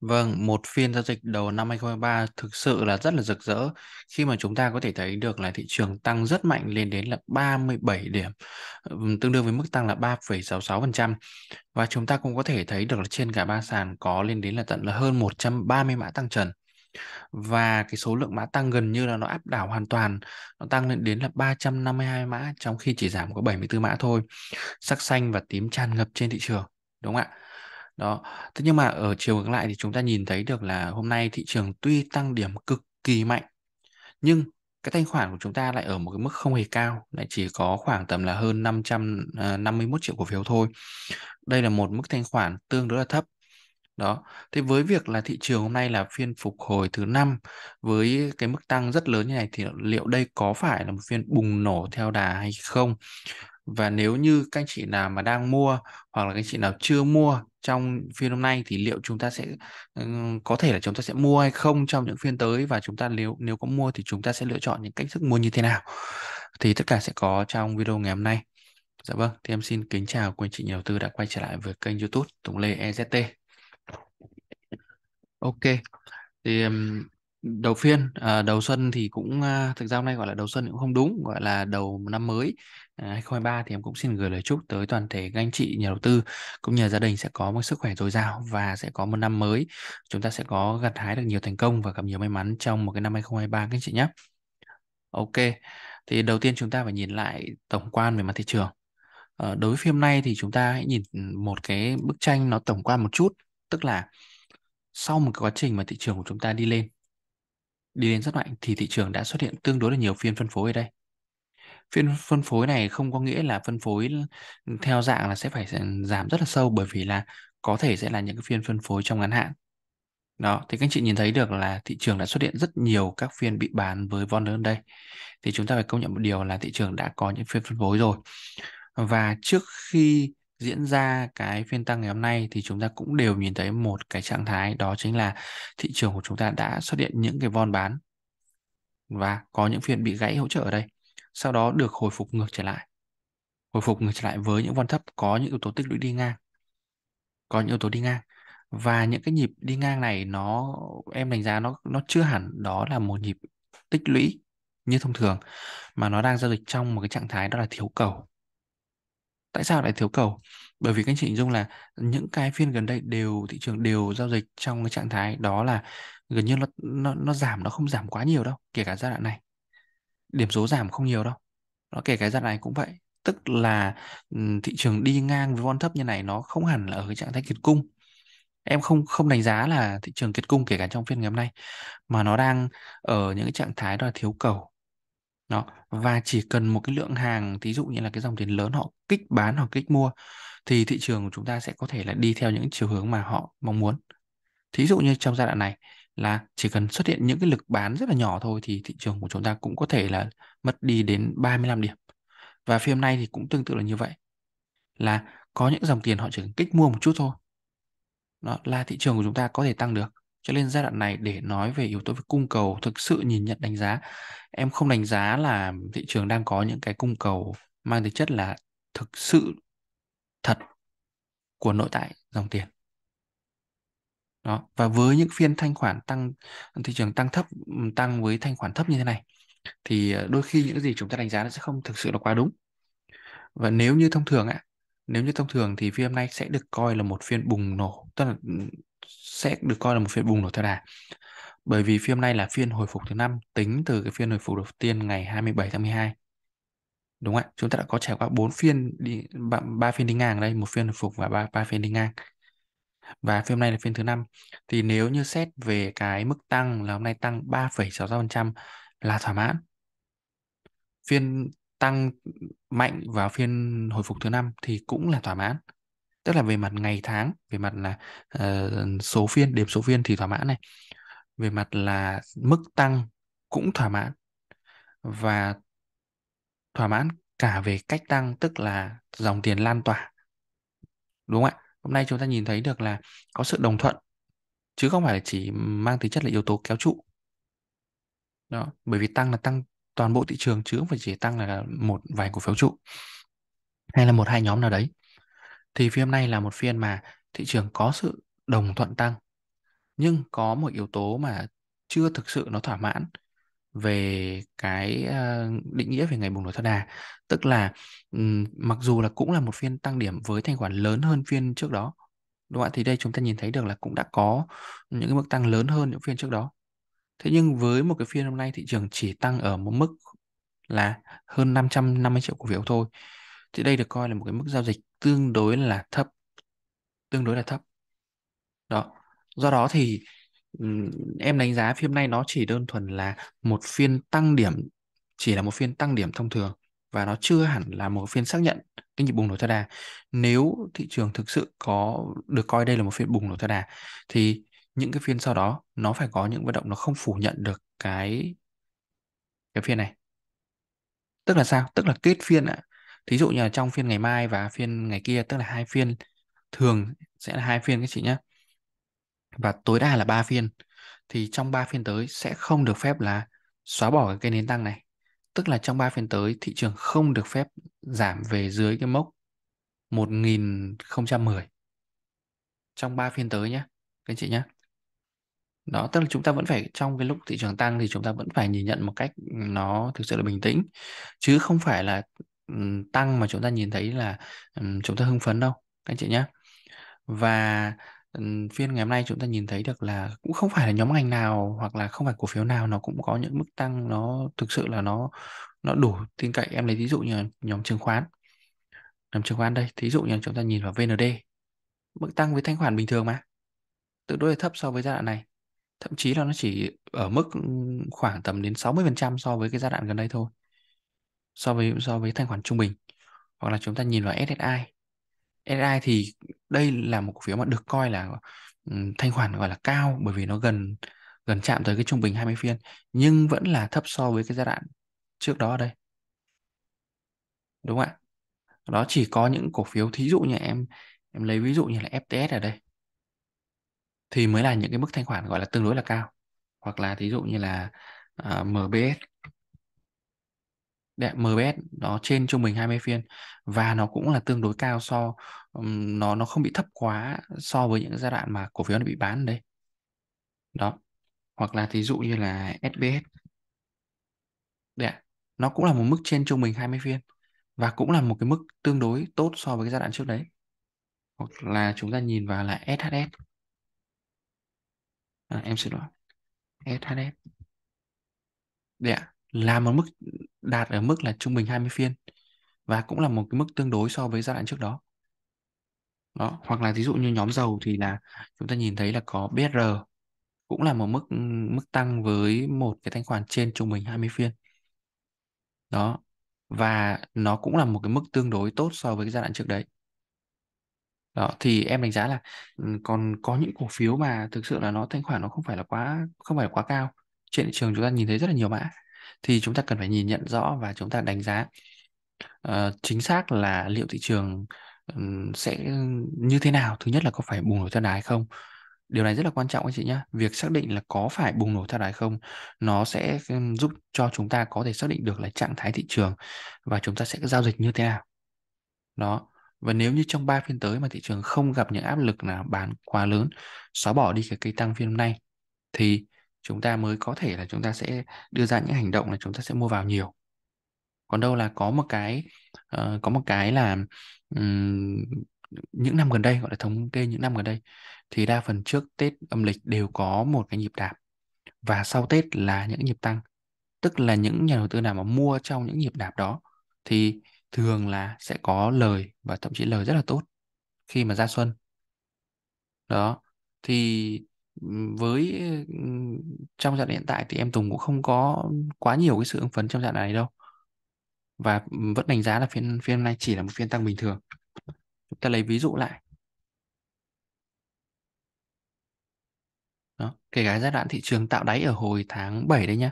Vâng, một phiên giao dịch đầu năm 2023 thực sự là rất là rực rỡ khi mà chúng ta có thể thấy được là thị trường tăng rất mạnh lên đến là 37 điểm, tương đương với mức tăng là 3,66%. Và chúng ta cũng có thể thấy được là trên cả ba sàn có lên đến là tận là hơn 130 mã tăng trần. Và cái số lượng mã tăng gần như là nó áp đảo hoàn toàn, nó tăng lên đến là 352 mã trong khi chỉ giảm có 74 mã thôi. Sắc xanh và tím tràn ngập trên thị trường, đúng không ạ? đó thế nhưng mà ở chiều ngược lại thì chúng ta nhìn thấy được là hôm nay thị trường tuy tăng điểm cực kỳ mạnh nhưng cái thanh khoản của chúng ta lại ở một cái mức không hề cao lại chỉ có khoảng tầm là hơn 551 ờ, triệu cổ phiếu thôi đây là một mức thanh khoản tương đối là thấp đó thế với việc là thị trường hôm nay là phiên phục hồi thứ năm với cái mức tăng rất lớn như này thì liệu đây có phải là một phiên bùng nổ theo đà hay không và nếu như các anh chị nào mà đang mua hoặc là các anh chị nào chưa mua trong phiên hôm nay thì liệu chúng ta sẽ ừ, có thể là chúng ta sẽ mua hay không trong những phiên tới và chúng ta nếu nếu có mua thì chúng ta sẽ lựa chọn những cách thức mua như thế nào thì tất cả sẽ có trong video ngày hôm nay dạ vâng thì em xin kính chào quý anh chị nhà đầu tư đã quay trở lại với kênh youtube Tùng Lê EZT ok thì đầu phiên à, đầu xuân thì cũng à, thực ra hôm nay gọi là đầu xuân cũng không đúng gọi là đầu năm mới 2023 à, thì em cũng xin gửi lời chúc tới toàn thể các anh chị nhà đầu tư cũng như gia đình sẽ có một sức khỏe dồi dào và sẽ có một năm mới chúng ta sẽ có gặt hái được nhiều thành công và gặp nhiều may mắn trong một cái năm 2023 các anh chị nhé ok thì đầu tiên chúng ta phải nhìn lại tổng quan về mặt thị trường ờ, đối với phim này thì chúng ta hãy nhìn ừ, một cái bức tranh nó tổng quan một chút tức là sau một cái quá trình mà thị trường của chúng ta đi lên đi lên rất mạnh thì thị trường đã xuất hiện tương đối là nhiều phiên phân phối ở đây phiên phân phối này không có nghĩa là phân phối theo dạng là sẽ phải giảm rất là sâu bởi vì là có thể sẽ là những cái phiên phân phối trong ngắn hạn đó thì các anh chị nhìn thấy được là thị trường đã xuất hiện rất nhiều các phiên bị bán với von lớn đây thì chúng ta phải công nhận một điều là thị trường đã có những phiên phân phối rồi và trước khi diễn ra cái phiên tăng ngày hôm nay thì chúng ta cũng đều nhìn thấy một cái trạng thái đó chính là thị trường của chúng ta đã xuất hiện những cái von bán và có những phiên bị gãy hỗ trợ ở đây sau đó được hồi phục ngược trở lại hồi phục ngược trở lại với những von thấp có những yếu tố tích lũy đi ngang có những yếu tố đi ngang và những cái nhịp đi ngang này nó em đánh giá nó nó chưa hẳn đó là một nhịp tích lũy như thông thường mà nó đang giao dịch trong một cái trạng thái đó là thiếu cầu tại sao lại thiếu cầu bởi vì các anh chị hình dung là những cái phiên gần đây đều thị trường đều giao dịch trong cái trạng thái đó là gần như nó nó, nó giảm nó không giảm quá nhiều đâu kể cả giai đoạn này điểm số giảm không nhiều đâu nó kể cả giai đoạn này cũng vậy tức là thị trường đi ngang với von thấp như này nó không hẳn là ở cái trạng thái kiệt cung em không không đánh giá là thị trường kiệt cung kể cả trong phiên ngày hôm nay mà nó đang ở những cái trạng thái đó là thiếu cầu đó và chỉ cần một cái lượng hàng thí dụ như là cái dòng tiền lớn họ kích bán hoặc kích mua thì thị trường của chúng ta sẽ có thể là đi theo những chiều hướng mà họ mong muốn thí dụ như trong giai đoạn này là chỉ cần xuất hiện những cái lực bán rất là nhỏ thôi thì thị trường của chúng ta cũng có thể là mất đi đến 35 điểm và phiên hôm nay thì cũng tương tự là như vậy là có những dòng tiền họ chỉ cần kích mua một chút thôi đó là thị trường của chúng ta có thể tăng được cho nên giai đoạn này để nói về yếu tố về cung cầu thực sự nhìn nhận đánh giá em không đánh giá là thị trường đang có những cái cung cầu mang tính chất là thực sự thật của nội tại dòng tiền đó và với những phiên thanh khoản tăng thị trường tăng thấp tăng với thanh khoản thấp như thế này thì ờ, đôi khi những gì chúng ta đánh giá nó sẽ không thực sự là quá đúng và nếu như thông thường ạ nếu như thông thường thì phiên hôm nay sẽ được coi là một phiên bùng nổ tức là ừ, sẽ được coi là một phiên bùng nổ theo đà bởi vì phiên nay là phiên hồi phục thứ năm tính từ cái phiên hồi phục đầu tiên ngày 27 tháng 12 đúng không ạ chúng ta đã có trải qua bốn phiên đi ba phiên đi ngang ở đây một phiên hồi phục và ba ba phiên đi ngang và phiên này là phiên thứ năm thì nếu như xét về cái mức tăng là hôm nay tăng 3,63% là thỏa mãn phiên tăng mạnh vào phiên hồi phục thứ năm thì cũng là thỏa mãn tức là về mặt ngày tháng về mặt là uh, số phiên điểm số phiên thì thỏa mãn này về mặt là mức tăng cũng thỏa mãn và thỏa mãn cả về cách tăng tức là dòng tiền lan tỏa đúng không ạ hôm nay chúng ta nhìn thấy được là có sự đồng thuận chứ không phải chỉ mang tính chất là yếu tố kéo trụ đó bởi vì tăng là tăng toàn bộ thị trường chứ không phải chỉ tăng là một vài cổ phiếu trụ hay là một hai nhóm nào đấy thì phiên hôm nay là một phiên mà thị trường có sự đồng thuận tăng nhưng có một yếu tố mà chưa thực sự nó thỏa mãn về cái ờ, định nghĩa về ngày bùng nổ theo đà tức là mặc dù là cũng là một phiên tăng điểm với thanh khoản lớn hơn phiên trước đó đúng không ạ thì đây chúng ta nhìn thấy được là cũng đã có những cái mức tăng lớn hơn những phiên trước đó thế nhưng với một cái phiên hôm nay thị trường chỉ tăng ở một mức là hơn 550 triệu cổ phiếu thôi thì đây được coi là một cái mức giao dịch tương đối là thấp tương đối là thấp đó do đó thì em đánh giá phiên nay nó chỉ đơn thuần là một phiên tăng điểm chỉ là một phiên tăng điểm thông thường và nó chưa hẳn là một phiên xác nhận cái nhịp bùng nổ theo đà nếu thị trường thực sự có được coi đây là một phiên bùng nổ theo đà thì những cái phiên sau đó nó phải có những vận động nó không phủ nhận được cái cái phiên này tức là sao tức là kết phiên ạ à, thí dụ như là trong phiên ngày mai và phiên ngày kia tức là hai phiên thường sẽ là hai phiên các chị nhé và tối đa là ba phiên thì trong 3 phiên tới sẽ không được phép là xóa bỏ cái nến tăng này tức là trong 3 phiên tới thị trường không được phép giảm về dưới cái mốc 1010 trong 3 phiên tới nhé các chị nhé đó tức là chúng ta vẫn phải trong cái lúc thị trường tăng thì chúng ta vẫn phải nhìn nhận một cách nó thực sự là bình tĩnh chứ không phải là tăng mà chúng ta nhìn thấy là chúng ta hưng phấn đâu anh chị nhé và phiên ngày hôm nay chúng ta nhìn thấy được là cũng không phải là nhóm ngành nào hoặc là không phải cổ phiếu nào nó cũng có những mức tăng nó thực sự là nó nó đủ tin cậy em lấy ví dụ như nhóm chứng khoán nhóm chứng khoán đây thí dụ như chúng ta nhìn vào VND mức tăng với thanh khoản bình thường mà tương đối là thấp so với giai đoạn này thậm chí là nó chỉ ở mức khoảng tầm đến 60% so với cái giai đoạn gần đây thôi so với so với thanh khoản trung bình hoặc là chúng ta nhìn vào SSI SSI thì đây là một cổ phiếu mà được coi là ừ, thanh khoản gọi là cao bởi vì nó gần gần chạm tới cái trung bình 20 phiên nhưng vẫn là thấp so với cái giai đoạn trước đó ở đây đúng không ạ đó chỉ có những cổ phiếu thí dụ như em em lấy ví dụ như là FTS ở đây thì mới là những cái mức thanh khoản gọi là tương đối là cao hoặc là thí dụ như là uh, ờ, MBS MBS nó trên trung bình 20 phiên và nó cũng là tương đối cao so nó nó không bị thấp quá so với những giai đoạn mà cổ phiếu nó bị bán đây đó hoặc là thí dụ như là SBS đấy nó cũng là một mức trên trung bình 20 phiên và cũng là một cái mức tương đối tốt so với cái giai đoạn trước đấy hoặc là chúng ta nhìn vào là SHS à, em xin lỗi SHS đấy làm một mức đạt ở mức là trung bình 20 phiên và cũng là một cái mức tương đối so với giai đoạn trước đó đó hoặc là ví dụ như nhóm dầu thì là chúng ta nhìn thấy là có BR cũng là một mức mức tăng với một cái thanh khoản trên trung bình 20 phiên đó và nó cũng là một cái mức tương đối tốt so với cái giai đoạn trước đấy đó thì em đánh giá là ừ, còn có những cổ phiếu mà thực sự là nó thanh khoản nó không phải là quá không phải là quá cao trên thị trường chúng ta nhìn thấy rất là nhiều mã thì chúng ta cần phải nhìn nhận rõ và chúng ta đánh giá uh, chính xác là liệu thị trường sẽ như thế nào thứ nhất là có phải bùng nổ theo đà hay không điều này rất là quan trọng anh chị nhé việc xác định là có phải bùng nổ theo đà hay không nó sẽ giúp cho chúng ta có thể xác định được là trạng thái thị trường và chúng ta sẽ giao dịch như thế nào đó và nếu như trong 3 phiên tới mà thị trường không gặp những áp lực là bán quá lớn xóa bỏ đi cái cây tăng phiên hôm nay thì chúng ta mới có thể là chúng ta sẽ đưa ra những hành động là chúng ta sẽ mua vào nhiều còn đâu là có một cái uh, có một cái là um, những năm gần đây gọi là thống kê những năm gần đây thì đa phần trước Tết âm lịch đều có một cái nhịp đạp và sau Tết là những nhịp tăng tức là những nhà đầu tư nào mà mua trong những nhịp đạp đó thì thường là sẽ có lời và thậm chí lời rất là tốt khi mà ra xuân đó thì với trong giai hiện tại thì em Tùng cũng không có quá nhiều cái sự ứng phấn trong giai này đâu và vẫn đánh giá là phiên phiên hôm nay chỉ là một phiên tăng bình thường chúng ta lấy ví dụ lại Đó, kể cả giai đoạn thị trường tạo đáy ở hồi tháng 7 đấy nhá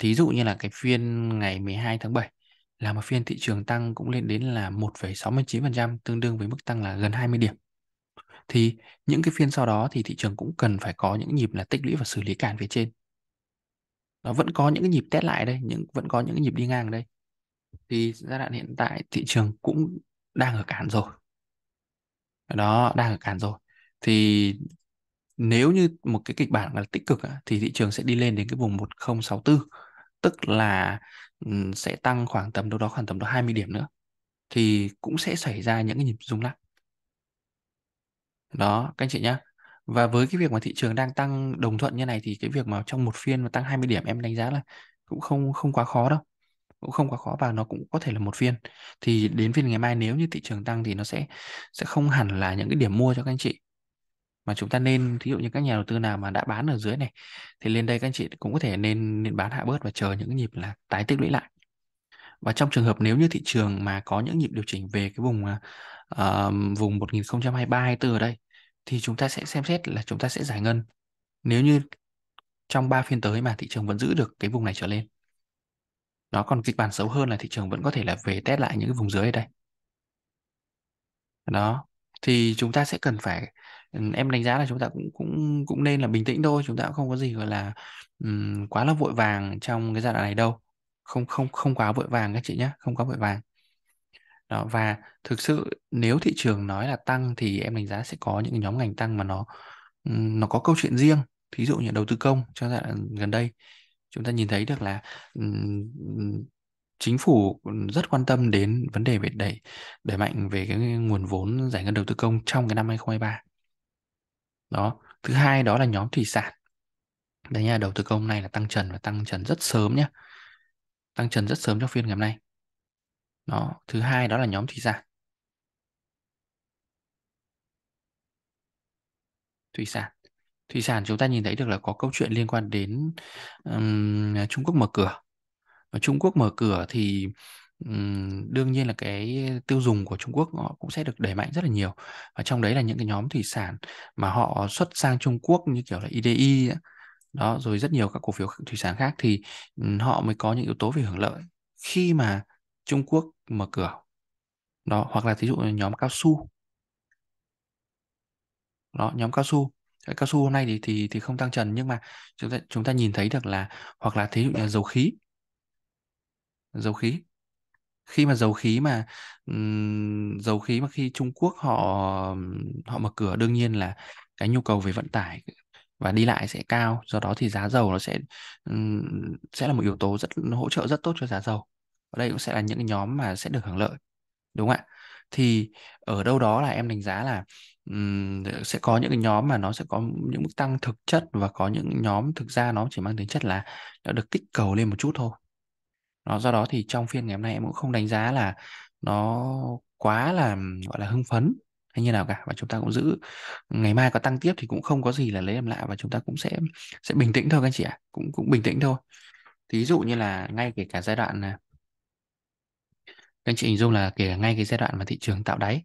thí dụ như là cái phiên ngày 12 tháng 7 là một phiên thị trường tăng cũng lên đến là 1,69% tương đương với mức tăng là gần 20 điểm thì những cái phiên sau đó thì thị trường cũng cần phải có những nhịp là tích lũy và xử lý cản phía trên nó vẫn có những cái nhịp test lại đây những vẫn có những cái nhịp đi ngang đây thì giai đoạn hiện tại thị trường cũng đang ở cản rồi đó đang ở cản rồi thì nếu như một cái kịch bản là tích cực thì thị trường sẽ đi lên đến cái vùng 1064 tức là sẽ tăng khoảng tầm đâu đó khoảng tầm đó 20 điểm nữa thì cũng sẽ xảy ra những cái nhịp rung lắc đó các anh chị nhé và với cái việc mà thị trường đang tăng đồng thuận như này thì cái việc mà trong một phiên mà tăng 20 điểm em đánh giá là cũng không không quá khó đâu cũng không quá khó và nó cũng có thể là một phiên thì đến phiên ngày mai nếu như thị trường tăng thì nó sẽ sẽ không hẳn là những cái điểm mua cho các anh chị mà chúng ta nên thí dụ như các nhà đầu tư nào mà đã bán ở dưới này thì lên đây các anh chị cũng có thể nên nên bán hạ bớt và chờ những nhịp là tái tích lũy lại và trong trường hợp nếu như thị trường mà có những nhịp điều chỉnh về cái vùng à, uh, vùng 1023 24 ở đây thì chúng ta sẽ xem xét là chúng ta sẽ giải ngân nếu như trong 3 phiên tới mà thị trường vẫn giữ được cái vùng này trở lên. Nó còn kịch bản xấu hơn là thị trường vẫn có thể là về test lại những cái vùng dưới ở đây. Đó, thì chúng ta sẽ cần phải em đánh giá là chúng ta cũng cũng cũng nên là bình tĩnh thôi, chúng ta cũng không có gì gọi là um, quá là vội vàng trong cái giai đoạn này đâu. Không không không quá vội vàng các chị nhé, không quá vội vàng đó, và thực sự nếu thị trường nói là tăng thì em đánh giá sẽ có những nhóm ngành tăng mà nó nó có câu chuyện riêng thí dụ như đầu tư công cho giai gần đây chúng ta nhìn thấy được là chính phủ rất quan tâm đến vấn đề về đẩy đẩy mạnh về cái nguồn vốn giải ngân đầu tư công trong cái năm 2023 đó thứ hai đó là nhóm thủy sản đấy nha đầu tư công này là tăng trần và tăng trần rất sớm nhé tăng trần rất sớm trong phiên ngày hôm nay đó thứ hai đó là nhóm thủy sản thủy sản thủy sản chúng ta nhìn thấy được là có câu chuyện liên quan đến um, Trung Quốc mở cửa và Trung Quốc mở cửa thì um, đương nhiên là cái tiêu dùng của Trung Quốc họ cũng sẽ được đẩy mạnh rất là nhiều và trong đấy là những cái nhóm thủy sản mà họ xuất sang Trung Quốc như kiểu là IDI ấy. đó rồi rất nhiều các cổ phiếu thủy sản khác thì họ mới có những yếu tố về hưởng lợi khi mà Trung Quốc mở cửa đó hoặc là thí dụ nhóm cao su đó nhóm cao su cái cao su hôm nay thì thì thì không tăng trần nhưng mà chúng ta chúng ta nhìn thấy được là hoặc là thí dụ như dầu khí dầu khí khi mà dầu khí mà dầu khí mà khi Trung Quốc họ họ mở cửa đương nhiên là cái nhu cầu về vận tải và đi lại sẽ cao do đó thì giá dầu nó sẽ sẽ là một yếu tố rất hỗ trợ rất tốt cho giá dầu và đây cũng sẽ là những nhóm mà sẽ được hưởng lợi đúng không ạ thì ở đâu đó là em đánh giá là um, sẽ có những nhóm mà nó sẽ có những mức tăng thực chất và có những nhóm thực ra nó chỉ mang tính chất là nó được kích cầu lên một chút thôi nó do đó thì trong phiên ngày hôm nay em cũng không đánh giá là nó quá là gọi là hưng phấn hay như nào cả và chúng ta cũng giữ ngày mai có tăng tiếp thì cũng không có gì là lấy làm lạ và chúng ta cũng sẽ sẽ bình tĩnh thôi các anh chị ạ à? cũng cũng bình tĩnh thôi thí dụ như là ngay kể cả giai đoạn à, các anh chị hình dung là kể ngay cái giai đoạn mà thị trường tạo đáy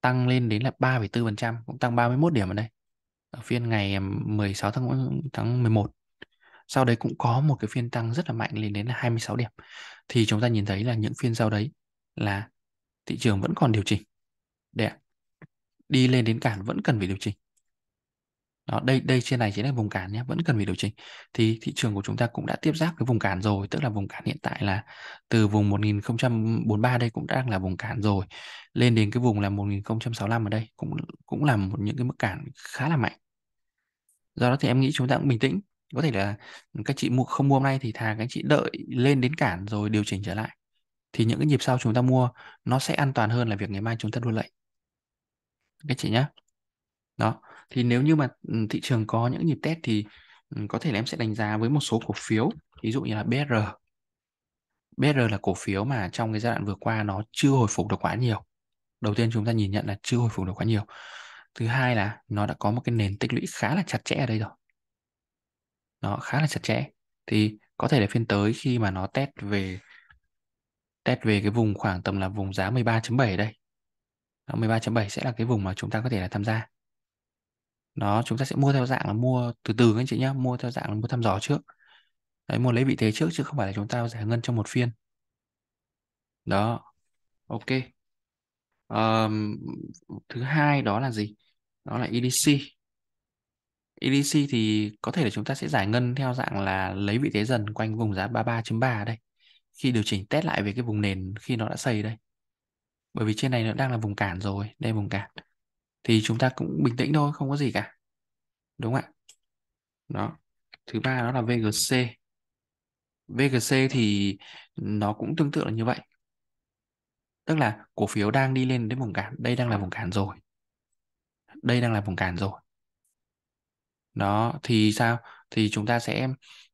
tăng lên đến là 3,4%, cũng tăng 31 điểm ở đây. Ở phiên ngày 16 tháng tháng 11. Sau đấy cũng có một cái phiên tăng rất là mạnh lên đến là 26 điểm. Thì chúng ta nhìn thấy là những phiên sau đấy là thị trường vẫn còn điều chỉnh. để Đi lên đến cản vẫn cần phải điều chỉnh đó đây đây trên này chính là vùng cản nhé vẫn cần phải điều chỉnh thì thị trường của chúng ta cũng đã tiếp giáp với vùng cản rồi tức là vùng cản hiện tại là từ vùng 1043 đây cũng đang là vùng cản rồi lên đến cái vùng là 1065 ở đây cũng cũng là một những cái mức cản khá là mạnh do đó thì em nghĩ chúng ta cũng bình tĩnh có thể là các chị mua không mua hôm nay thì thà các chị đợi lên đến cản rồi điều chỉnh trở lại thì những cái nhịp sau chúng ta mua nó sẽ an toàn hơn là việc ngày mai chúng ta đua lệnh các chị nhé đó thì nếu như mà ừ, thị trường có những nhịp test thì ừ, có thể là em sẽ đánh giá với một số cổ phiếu ví dụ như là BR BR là cổ phiếu mà trong cái giai đoạn vừa qua nó chưa hồi phục được quá nhiều đầu tiên chúng ta nhìn nhận là chưa hồi phục được quá nhiều thứ hai là nó đã có một cái nền tích lũy khá là chặt chẽ ở đây rồi nó khá là chặt chẽ thì có thể là phiên tới khi mà nó test về test về cái vùng khoảng tầm là vùng giá 13.7 đây 13.7 sẽ là cái vùng mà chúng ta có thể là tham gia đó chúng ta sẽ mua theo dạng là mua từ từ anh chị nhé mua theo dạng là mua thăm dò trước đấy mua lấy vị thế trước chứ không phải là chúng ta giải ngân trong một phiên đó ok um, thứ hai đó là gì đó là EDC EDC thì có thể là chúng ta sẽ giải ngân theo dạng là lấy vị thế dần quanh vùng giá 33.3 đây khi điều chỉnh test lại về cái vùng nền khi nó đã xây đây bởi vì trên này nó đang là vùng cản rồi đây vùng cản thì chúng ta cũng bình tĩnh thôi không có gì cả đúng không ạ đó thứ ba đó là vgc vgc thì nó cũng tương tự là như vậy tức là cổ phiếu đang đi lên đến vùng cản đây đang là vùng cản rồi đây đang là vùng cản rồi đó thì sao thì chúng ta sẽ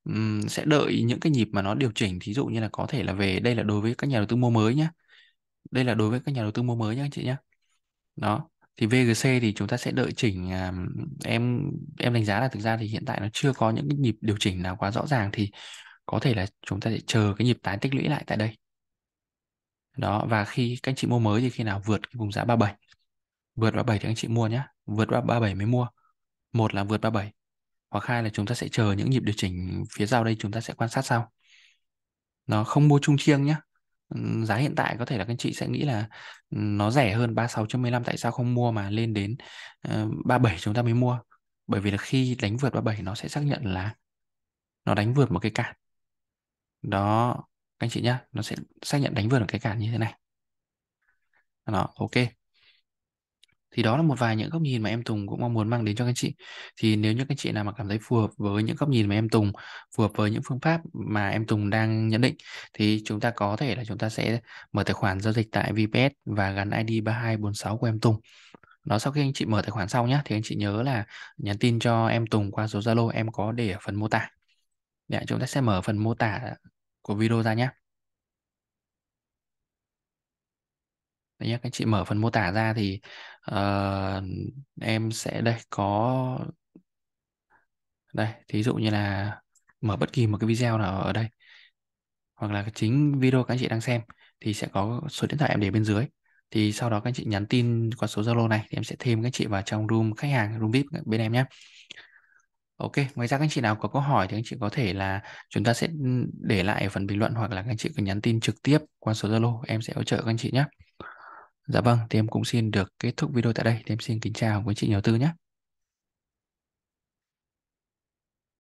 um, sẽ đợi những cái nhịp mà nó điều chỉnh thí dụ như là có thể là về đây là đối với các nhà đầu tư mua mới nhé đây là đối với các nhà đầu tư mua mới nhé anh chị nhé đó thì VGC thì chúng ta sẽ đợi chỉnh à, em em đánh giá là thực ra thì hiện tại nó chưa có những cái nhịp điều chỉnh nào quá rõ ràng thì có thể là chúng ta sẽ chờ cái nhịp tái tích lũy lại tại đây đó và khi các anh chị mua mới thì khi nào vượt cái vùng giá 37 vượt 37 thì anh chị mua nhé vượt 37 mới mua một là vượt 37 hoặc hai là chúng ta sẽ chờ những nhịp điều chỉnh phía sau đây chúng ta sẽ quan sát sau nó không mua chung chiêng nhé giá hiện tại có thể là các anh chị sẽ nghĩ là nó rẻ hơn 36.15 tại sao không mua mà lên đến uh, ờ, 37 chúng ta mới mua bởi vì là khi đánh vượt 37 nó sẽ xác nhận là nó đánh vượt một cái cản đó các anh chị nhá nó sẽ xác nhận đánh vượt một cái cản như thế này đó ok thì đó là một vài những góc nhìn mà em Tùng cũng mong muốn mang đến cho các anh chị thì nếu như các anh chị nào mà cảm thấy phù hợp với những góc nhìn mà em Tùng phù hợp với những phương pháp mà em Tùng đang nhận định thì chúng ta có thể là chúng ta sẽ mở tài khoản giao dịch tại VPS và gắn ID 3246 của em Tùng đó sau khi anh chị mở tài khoản sau nhé thì anh chị nhớ là nhắn tin cho em Tùng qua số Zalo em có để ở phần mô tả Dạ, chúng ta sẽ mở phần mô tả của video ra nhé Đấy các chị mở phần mô tả ra thì uh, em sẽ đây có đây thí dụ như là mở bất kỳ một cái video nào ở đây hoặc là chính video các anh chị đang xem thì sẽ có số điện thoại em để bên dưới thì sau đó các anh chị nhắn tin qua số Zalo này thì em sẽ thêm các anh chị vào trong room khách hàng room VIP bên em nhé Ok, ngoài ra các anh chị nào có câu hỏi thì anh chị có thể là chúng ta sẽ ừ, để lại ở phần bình luận hoặc là các anh chị cứ nhắn tin trực tiếp qua số Zalo, em sẽ hỗ trợ các anh chị nhé. Dạ vâng, thì em cũng xin được kết thúc video tại đây. Thì em xin kính chào quý chị nhà đầu tư nhé.